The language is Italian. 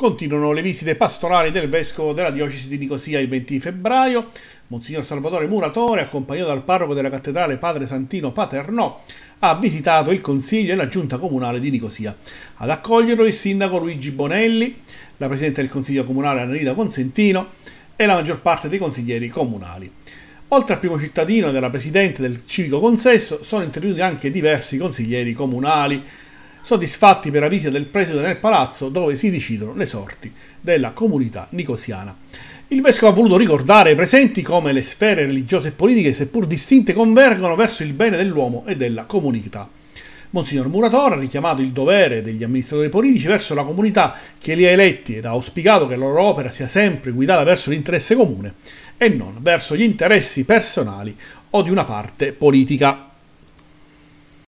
Continuano le visite pastorali del vescovo della diocesi di Nicosia il 20 febbraio, Monsignor Salvatore Muratore, accompagnato dal parroco della cattedrale Padre Santino Paternò, ha visitato il Consiglio e la Giunta Comunale di Nicosia. Ad accoglierlo il sindaco Luigi Bonelli, la Presidente del Consiglio Comunale Annalisa Consentino e la maggior parte dei consiglieri comunali. Oltre al primo cittadino e alla Presidente del Civico Consesso sono intervenuti anche diversi consiglieri comunali, soddisfatti per la visita del preside nel palazzo dove si decidono le sorti della comunità nicosiana. Il vescovo ha voluto ricordare ai presenti come le sfere religiose e politiche, seppur distinte, convergono verso il bene dell'uomo e della comunità. Monsignor Muratore ha richiamato il dovere degli amministratori politici verso la comunità che li ha eletti ed ha auspicato che la loro opera sia sempre guidata verso l'interesse comune e non verso gli interessi personali o di una parte politica.